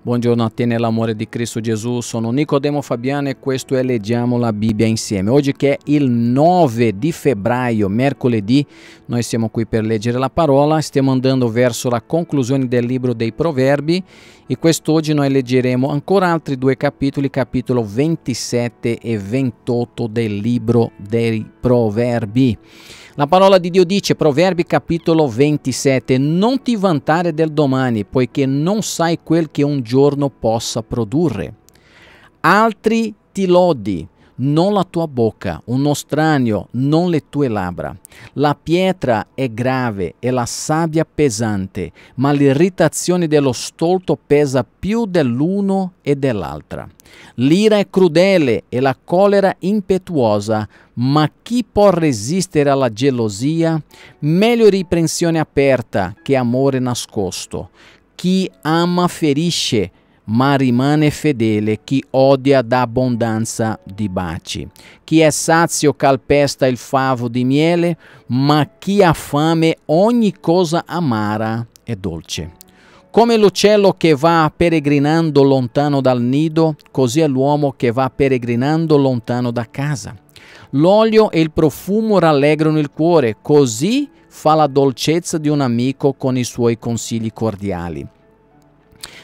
Buongiorno a te nell'amore di Cristo Gesù, sono Nicodemo Fabiano e questo è Leggiamo la Bibbia insieme. Oggi che è il 9 di febbraio, mercoledì, noi siamo qui per leggere la parola, stiamo andando verso la conclusione del libro dei Proverbi e quest'oggi noi leggeremo ancora altri due capitoli, capitolo 27 e 28 del libro dei Proverbi. La parola di Dio dice, Proverbi capitolo 27, non ti vantare del domani, poiché non sai quel che un giorno possa produrre. Altri ti lodi, non la tua bocca, uno strano, non le tue labbra. La pietra è grave e la sabbia pesante, ma l'irritazione dello stolto pesa più dell'uno e dell'altra. L'ira è crudele e la collera impetuosa, ma chi può resistere alla gelosia? Meglio riprensione aperta che amore nascosto. Chi ama ferisce, ma rimane fedele chi odia d'abbondanza di baci. Chi è sazio calpesta il favo di miele, ma chi ha fame ogni cosa amara e dolce. Come l'uccello che va peregrinando lontano dal nido, così è l'uomo che va peregrinando lontano da casa. L'olio e il profumo rallegrano il cuore, così fa la dolcezza di un amico con i suoi consigli cordiali.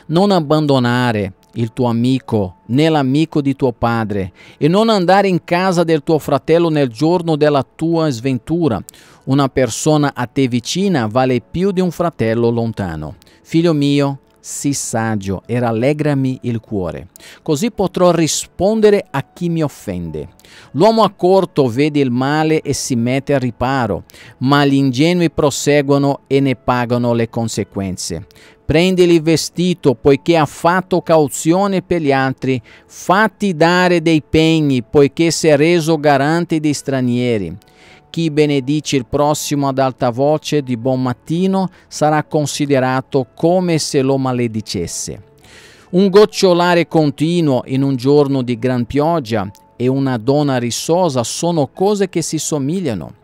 Non abbandonare il tuo amico né l'amico di tuo padre e non andare in casa del tuo fratello nel giorno della tua sventura. Una persona a te vicina vale più di un fratello lontano. Figlio mio, sii saggio e rallegrami il cuore, così potrò rispondere a chi mi offende. L'uomo accorto vede il male e si mette a riparo, ma gli ingenui proseguono e ne pagano le conseguenze. Prendili vestito, poiché ha fatto cauzione per gli altri, fatti dare dei pegni, poiché si è reso garante dei stranieri chi benedice il prossimo ad alta voce di buon mattino sarà considerato come se lo maledicesse. Un gocciolare continuo in un giorno di gran pioggia e una donna rissosa sono cose che si somigliano.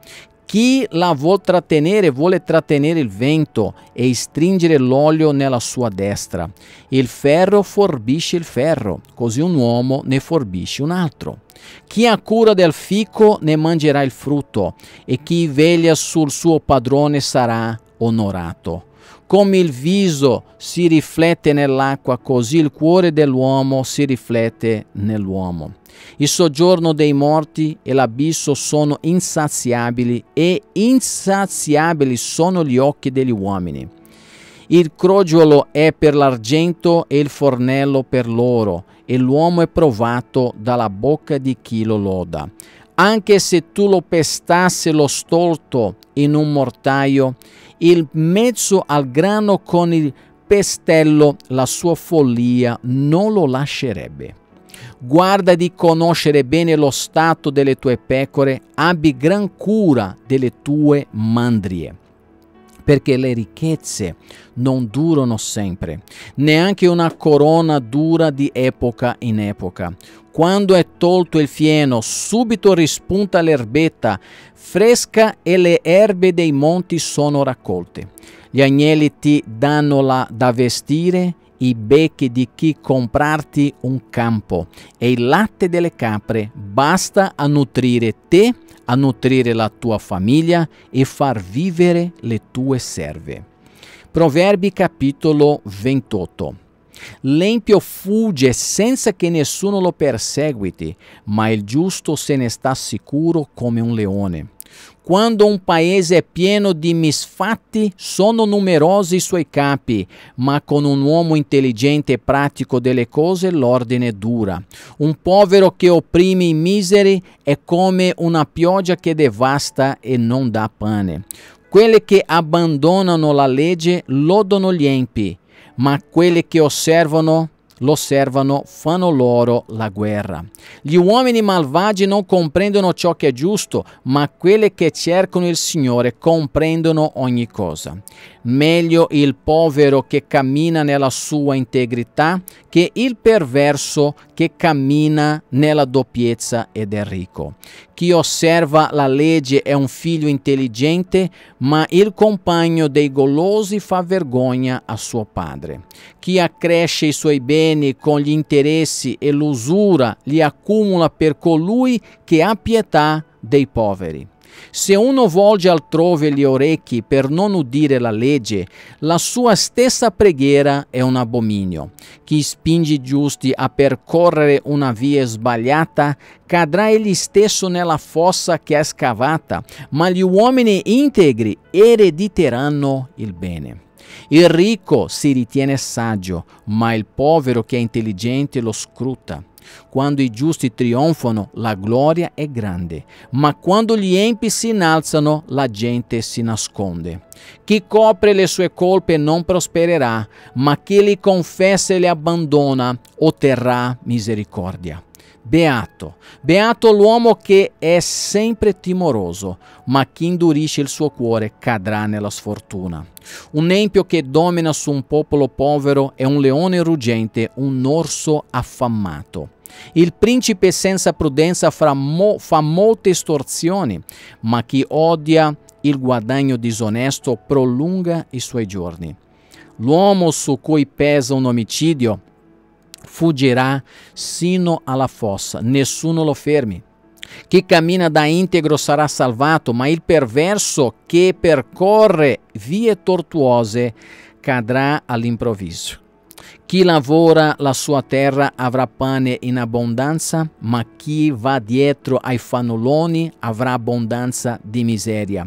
Chi la vuol trattenere vuole trattenere il vento e stringere l'olio nella sua destra. Il ferro forbisce il ferro, così un uomo ne forbisce un altro. Chi ha cura del fico ne mangerà il frutto e chi veglia sul suo padrone sarà onorato. Come il viso si riflette nell'acqua, così il cuore dell'uomo si riflette nell'uomo. Il soggiorno dei morti e l'abisso sono insaziabili e insaziabili sono gli occhi degli uomini. Il crogiolo è per l'argento e il fornello per l'oro, e l'uomo è provato dalla bocca di chi lo loda. Anche se tu lo pestasse lo stolto in un mortaio, il mezzo al grano con il pestello, la sua follia non lo lascerebbe. Guarda di conoscere bene lo stato delle tue pecore, abbi gran cura delle tue mandrie perché le ricchezze non durano sempre, neanche una corona dura di epoca in epoca. Quando è tolto il fieno, subito rispunta l'erbetta fresca e le erbe dei monti sono raccolte. Gli agnelli ti danno la, da vestire, i becchi di chi comprarti un campo e il latte delle capre basta a nutrire te a nutrire la tua famiglia e far vivere le tue serve. Proverbi capitolo 28 L'empio fugge senza che nessuno lo perseguiti, ma il giusto se ne sta sicuro come un leone. Quando un um paese è pieno di misfatti, sono numerosi i suoi capi, ma con un uomo intelligente e pratico delle cose l'ordine dura. Un povero che opprime i miseri è come una pioggia che devasta e non dà pane. Quelli che abbandonano la legge lodano gli empi, ma quelli che osservano lo servono fanno loro la guerra. Gli uomini malvagi non comprendono ciò che è giusto, ma quelli che cercano il Signore comprendono ogni cosa. Meglio il povero che cammina nella sua integrità che il perverso che cammina nella doppiezza ed è ricco. Chi osserva la legge è un figlio intelligente, ma il compagno dei golosi fa vergogna a suo padre. Chi accresce i suoi beni con gli interessi e l'usura li accumula per colui che ha pietà dei poveri. Se uno volge altrove gli orecchi per non udire la legge, la sua stessa preghiera è un abominio. Chi spinge i giusti a percorrere una via sbagliata cadrà egli stesso nella fossa che è scavata, ma gli uomini integri erediteranno il bene. Il ricco si ritiene saggio, ma il povero che è intelligente lo scruta. Quando i giusti trionfano, la gloria è grande, ma quando gli empi si innalzano, la gente si nasconde. Chi copre le sue colpe non prospererà, ma chi li confessa e le abbandona otterrà misericordia. Beato, beato l'uomo che è sempre timoroso, ma chi indurisce il suo cuore cadrà nella sfortuna. Un empio che domina su un popolo povero è un leone ruggente, un orso affamato. Il principe senza prudenza fa, mo fa molte estorsioni, ma chi odia il guadagno disonesto prolunga i suoi giorni. L'uomo su cui pesa un omicidio fuggirá sino alla fossa, nessuno lo fermi. Chi cammina da integro sarà salvato, ma il perverso che percorre vie tortuose cadrà all'improvviso. Chi lavora la sua terra avrà pane in abbondanza, ma chi va dietro ai fanulloni avrà abbondanza di miseria.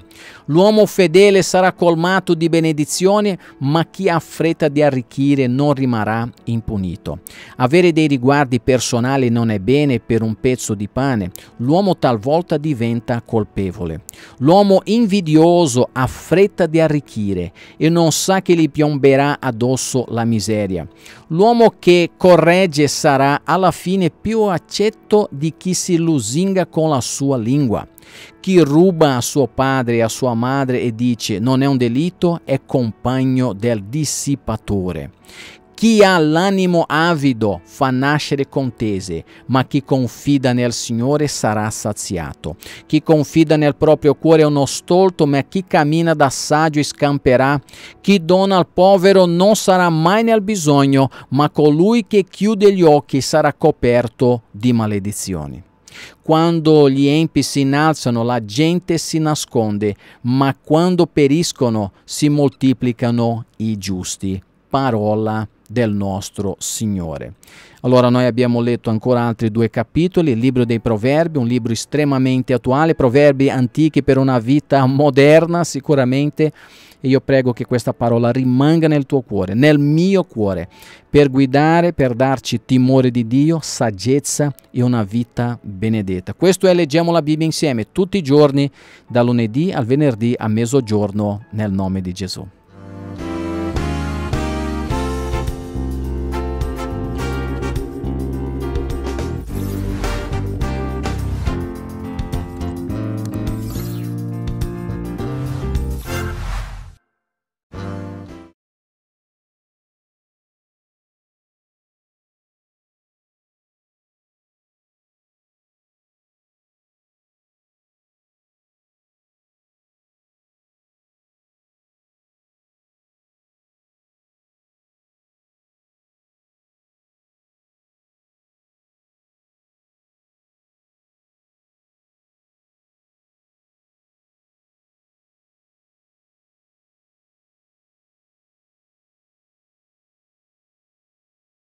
L'uomo fedele sarà colmato di benedizioni, ma chi ha fretta di arricchire non rimarrà impunito. Avere dei riguardi personali non è bene per un pezzo di pane, l'uomo talvolta diventa colpevole. L'uomo invidioso ha fretta di arricchire e non sa che gli piomberà addosso la miseria. L'uomo che corregge sarà alla fine più accetto di chi si lusinga con la sua lingua. Chi ruba a suo padre e a sua madre e dice non è un delitto è compagno del dissipatore. Chi ha l'animo avido fa nascere contese, ma chi confida nel Signore sarà saziato. Chi confida nel proprio cuore è uno stolto, ma chi cammina da saggio scamperà. Chi dona al povero non sarà mai nel bisogno, ma colui che chiude gli occhi sarà coperto di maledizioni. Quando gli empi si innalzano la gente si nasconde, ma quando periscono si moltiplicano i giusti. Parola di del nostro Signore. Allora noi abbiamo letto ancora altri due capitoli, il libro dei proverbi, un libro estremamente attuale, proverbi antichi per una vita moderna sicuramente e io prego che questa parola rimanga nel tuo cuore, nel mio cuore, per guidare, per darci timore di Dio, saggezza e una vita benedetta. Questo è Leggiamo la Bibbia insieme tutti i giorni, da lunedì al venerdì a mezzogiorno, nel nome di Gesù.